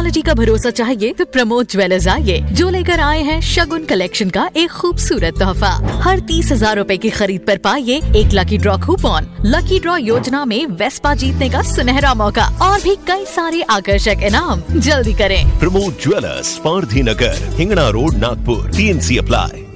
quality का भरोसा चाहिए तो प्रमोद ज्वेलर्स आइए जो लेकर आए हैं शगुन कलेक्शन का एक खूबसूरत तोहफा हर तीस हजार रूपए की खरीद पर पाइए एक lucky draw coupon lucky draw योजना में वेस्पा जीतने का सुनहरा मौका और भी कई सारे आकर्षक इनाम जल्दी करें Pramod jewellers Pardhi Nagar Hingna road Nagpur T N C apply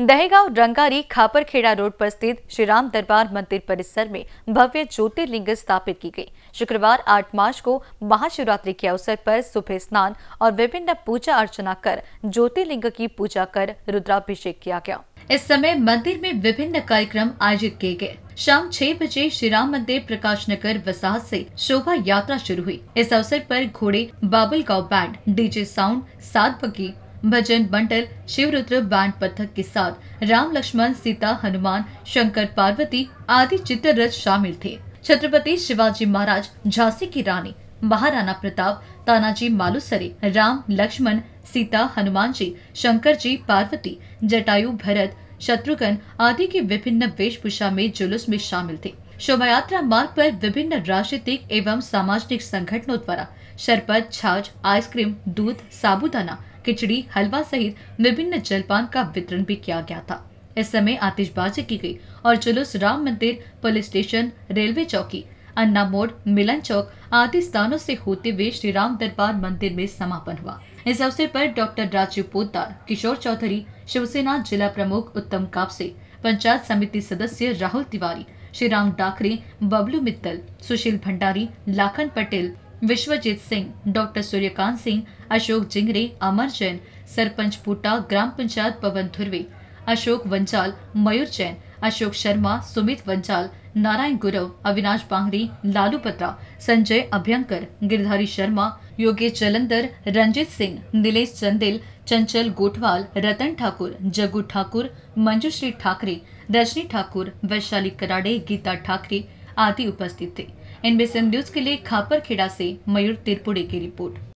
Dahegaon Rangari Khaparkheda road पर स्थित श्री राम दरबार मंदिर परिसर में भव्य ज्योतिर्लिंग स्थापित की गई शुक्रवार 8 मार्च को महाशिवरात्रि के अवसर पर सुबह स्नान और विभिन्न पूजा अर्चना कर ज्योतिर्लिंग की पूजा कर रुद्राभिषेक किया गया इस समय मंदिर में विभिन्न कार्यक्रम आयोजित किए गए शाम छह बजे श्री राम मंदिर प्रकाश नगर वसाह से शोभा यात्रा शुरू हुई इस अवसर पर घोड़े बाबल गाँव बैंड डीजे साउंड सात बगी भजन मंडल शिवरुद्र बैंड पथक के साथ राम लक्ष्मण सीता हनुमान शंकर पार्वती आदि रथ शामिल थे छत्रपति शिवाजी महाराज झांसी की रानी महाराणा प्रताप तानाजी मालुसरे राम लक्ष्मण सीता हनुमान जी शंकर जी पार्वती जटायु भरत शत्रुघ्न आदि की विभिन्न वेशभूषा में जुलूस में शामिल थे शोभा यात्रा मार्ग पर विभिन्न राजनीतिक एवं सामाजिक संगठनों द्वारा शरबत छाछ आइसक्रीम दूध साबुदाना खिचड़ी हलवा सहित विभिन्न जलपान का वितरण भी किया गया था इस समय आतिशबाजी की गई और जुलूस राम मंदिर पुलिस स्टेशन रेलवे चौकी अन्ना मोड़ मिलन चौक आदि स्थानों से होते हुए श्री राम दरबार मंदिर में समापन हुआ इस अवसर पर डॉक्टर राजीव पोदार किशोर चौधरी शिवसेना जिला प्रमुख उत्तम कापसे पंचायत समिति सदस्य राहुल तिवारी श्री राम डाकरे बबलू मित्तल सुशील भंडारी लाखन पटेल विश्वजीत सिंह डॉक्टर सूर्यकांत सिंह अशोक जिंगरे अमर जैन सरपंच पुटा ग्राम पंचायत पवन धुर्वे अशोक वंजाल मयूर जैन अशोक शर्मा सुमित वंजाल नारायण गुरव अविनाश बांगरी लालू पत्रा संजय अभ्यंकर गिरधारी शर्मा योगेश जलंधर रंजीत सिंह नीलेश चंदेल चंचल गोठवाल रतन ठाकुर जगू ठाकुर मंजूश्री ठाकरे रजनी ठाकुर वैशाली कराड़े गीता ठाकरे आदि उपस्थित थे एनबीएसएन न्यूज के लिए खापरखेड़ा से मयूर तिरपुड़े की रिपोर्ट